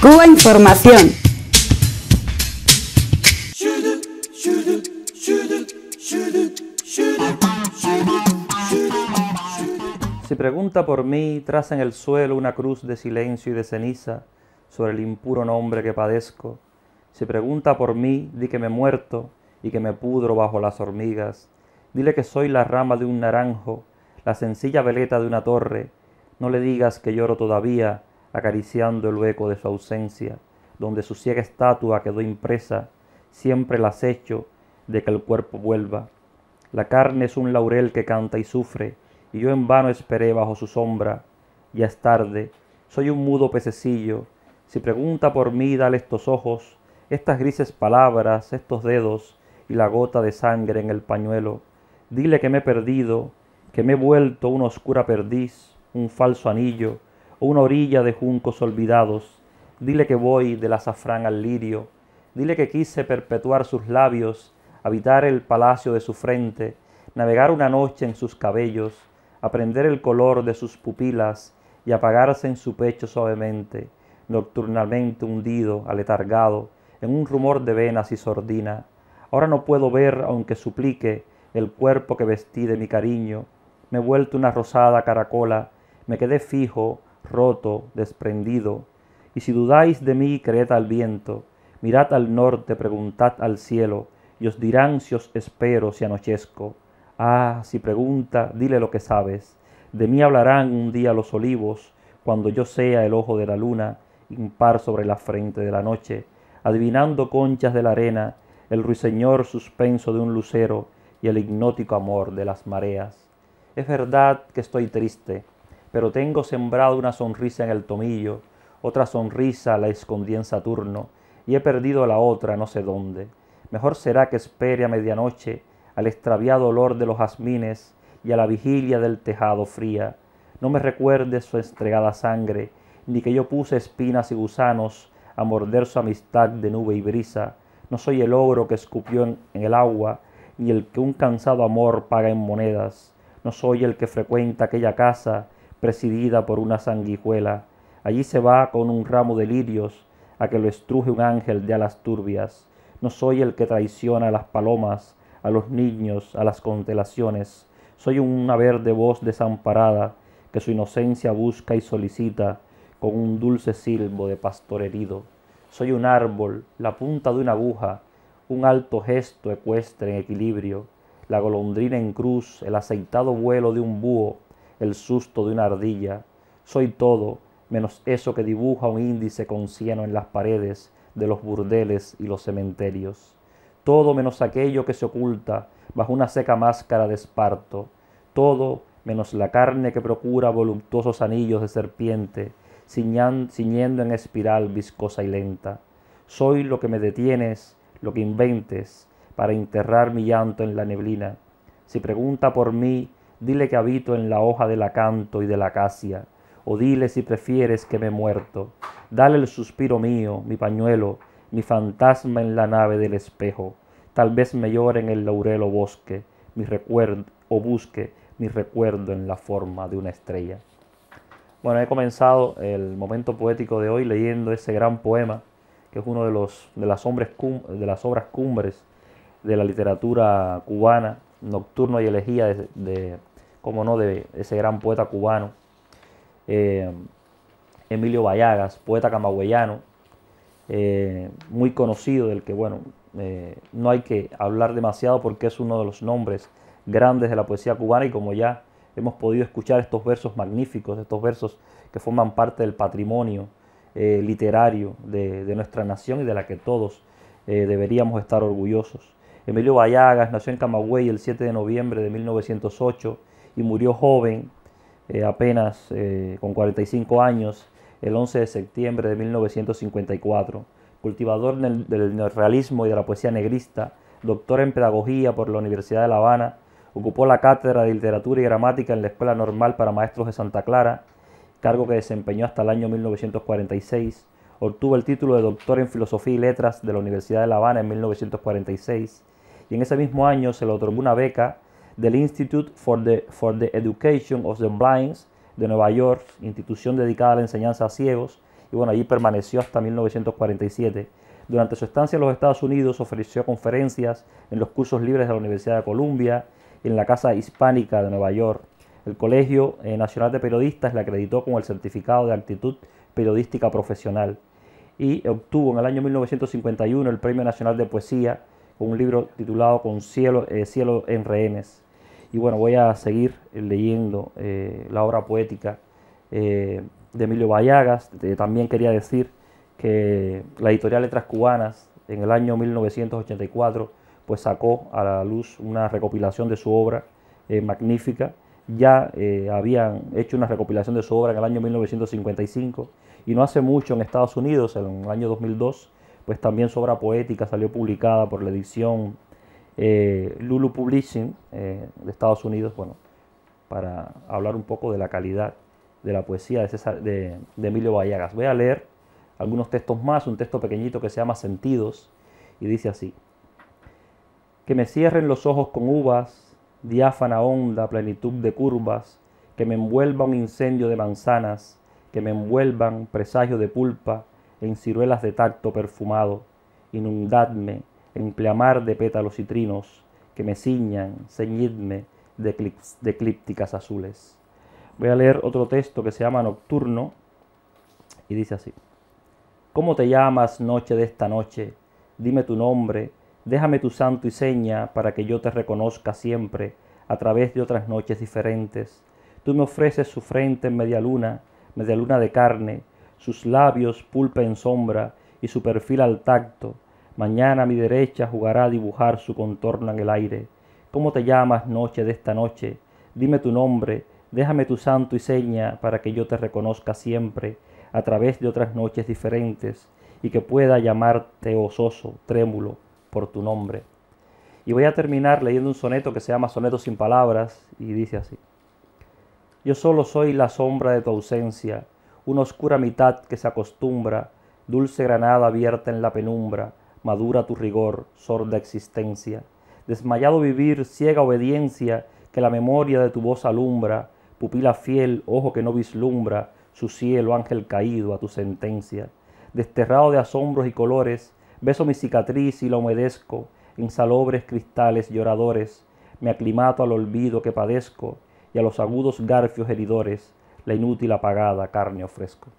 Cuba Información. Si pregunta por mí, traza en el suelo una cruz de silencio y de ceniza sobre el impuro nombre que padezco. Si pregunta por mí, di que me he muerto y que me pudro bajo las hormigas. Dile que soy la rama de un naranjo, la sencilla veleta de una torre. No le digas que lloro todavía, acariciando el hueco de su ausencia, donde su ciega estatua quedó impresa, siempre el acecho de que el cuerpo vuelva. La carne es un laurel que canta y sufre, y yo en vano esperé bajo su sombra. Ya es tarde, soy un mudo pececillo. Si pregunta por mí, dale estos ojos, estas grises palabras, estos dedos y la gota de sangre en el pañuelo. Dile que me he perdido, que me he vuelto una oscura perdiz, un falso anillo, una orilla de juncos olvidados. Dile que voy del azafrán al lirio. Dile que quise perpetuar sus labios, habitar el palacio de su frente, navegar una noche en sus cabellos, aprender el color de sus pupilas y apagarse en su pecho suavemente, nocturnalmente hundido, aletargado, en un rumor de venas y sordina. Ahora no puedo ver, aunque suplique, el cuerpo que vestí de mi cariño. Me he vuelto una rosada caracola, me quedé fijo, roto, desprendido. Y si dudáis de mí, creed al viento, mirad al norte, preguntad al cielo, y os dirán si os espero, si anochezco. Ah, si pregunta, dile lo que sabes. De mí hablarán un día los olivos, cuando yo sea el ojo de la luna, impar sobre la frente de la noche, adivinando conchas de la arena, el ruiseñor suspenso de un lucero y el ignótico amor de las mareas. Es verdad que estoy triste, pero tengo sembrado una sonrisa en el tomillo, otra sonrisa la escondí en Saturno, y he perdido la otra no sé dónde. Mejor será que espere a medianoche al extraviado olor de los jazmines y a la vigilia del tejado fría. No me recuerde su estregada sangre, ni que yo puse espinas y gusanos a morder su amistad de nube y brisa. No soy el ogro que escupió en, en el agua, ni el que un cansado amor paga en monedas. No soy el que frecuenta aquella casa presidida por una sanguijuela. Allí se va con un ramo de lirios a que lo estruje un ángel de alas turbias. No soy el que traiciona a las palomas, a los niños, a las constelaciones. Soy una verde voz desamparada que su inocencia busca y solicita con un dulce silbo de pastor herido. Soy un árbol, la punta de una aguja, un alto gesto ecuestre en equilibrio, la golondrina en cruz, el aceitado vuelo de un búho, el susto de una ardilla. Soy todo, menos eso que dibuja un índice con cieno en las paredes de los burdeles y los cementerios. Todo menos aquello que se oculta bajo una seca máscara de esparto. Todo menos la carne que procura voluptuosos anillos de serpiente, ciñendo en espiral viscosa y lenta. Soy lo que me detienes, lo que inventes, para enterrar mi llanto en la neblina. Si pregunta por mí, Dile que habito en la hoja del acanto y de la acacia, o dile si prefieres que me muerto. Dale el suspiro mío, mi pañuelo, mi fantasma en la nave del espejo. Tal vez me llore en el o bosque, mi recuerdo, o busque mi recuerdo en la forma de una estrella. Bueno, he comenzado el momento poético de hoy leyendo ese gran poema, que es uno de, los, de, las, de las obras cumbres de la literatura cubana, Nocturno y Elegía de como no, de ese gran poeta cubano, eh, Emilio Vallagas, poeta camagüeyano, eh, muy conocido, del que, bueno, eh, no hay que hablar demasiado porque es uno de los nombres grandes de la poesía cubana y como ya hemos podido escuchar estos versos magníficos, estos versos que forman parte del patrimonio literario de, nuestra nación y de la que todos deberíamos estar orgullosos. Emilio Vallagas nació en Camagüey el 7 de noviembre de 1908, y murió joven, eh, apenas eh, con 45 años, el 11 de septiembre de 1954. Cultivador del, del neorrealismo y de la poesía negrista, doctor en pedagogía por la Universidad de La Habana, ocupó la cátedra de literatura y gramática en la Escuela Normal para Maestros de Santa Clara, cargo que desempeñó hasta el año 1946. Obtuvo el título de doctor en Filosofía y Letras de la Universidad de La Habana en 1946 y en ese mismo año se le otorgó una beca del Institute for the, for the Education of the Blinds de Nueva York, institución dedicada a la enseñanza a ciegos, y bueno, allí permaneció hasta 1947. Durante su estancia en los Estados Unidos ofreció conferencias en los cursos libres de la Universidad de Columbia, en la Casa Hispánica de Nueva York. El Colegio eh, Nacional de Periodistas le acreditó con el certificado de actitud periodística profesional y obtuvo en el año 1951 el Premio Nacional de Poesía con un libro titulado Con cielo, eh, cielo en rehenes. Y bueno, voy a seguir eh, leyendo eh, la obra poética eh, de Emilio Vallagas. también quería decir que la editorial Letras Cubanas en el año 1984 pues sacó a la luz una recopilación de su obra magnífica. Ya habían hecho una recopilación de su obra en el año 1955 y no hace mucho en Estados Unidos, en el año 2002, pues también su obra poética salió publicada por la edición eh, Lulu Publishing eh, de Estados Unidos, bueno, para hablar un poco de la calidad de la poesía de, Emilio Vallagas. Voy a leer algunos textos más, un texto pequeñito que se llama Sentidos, y dice así, que me cierren los ojos con uvas, diáfana onda, plenitud de curvas, que me envuelva un incendio de manzanas, que me envuelvan presagio de pulpa en ciruelas de tacto perfumado, inundadme empleamar de pétalos y trinos que me ciñan, ceñidme de, de clípticas azules. Voy a leer otro texto que se llama Nocturno y dice así. ¿Cómo te llamas noche de esta noche? Dime tu nombre, déjame tu santo y seña para que yo te reconozca siempre a través de otras noches diferentes. Tú me ofreces su frente en media luna, media luna de carne, sus labios pulpa en sombra y su perfil al tacto, Mañana a mi derecha jugará a dibujar su contorno en el aire. ¿Cómo te llamas noche de esta noche? Dime tu nombre, déjame tu santo y seña para que yo te reconozca siempre a través de otras noches diferentes y que pueda llamarte ososo, trémulo, por tu nombre. Y voy a terminar leyendo un soneto que se llama Soneto sin palabras y dice así. Yo solo soy la sombra de tu ausencia, una oscura mitad que se acostumbra, dulce granada abierta en la penumbra, madura tu rigor, sorda existencia, desmayado vivir, ciega obediencia, que la memoria de tu voz alumbra, pupila fiel, ojo que no vislumbra, su cielo, ángel caído a tu sentencia. Desterrado de asombros y colores, beso mi cicatriz y la humedezco, en salobres cristales lloradores, me aclimato al olvido que padezco, y a los agudos garfios heridores, la inútil apagada carne ofrezco.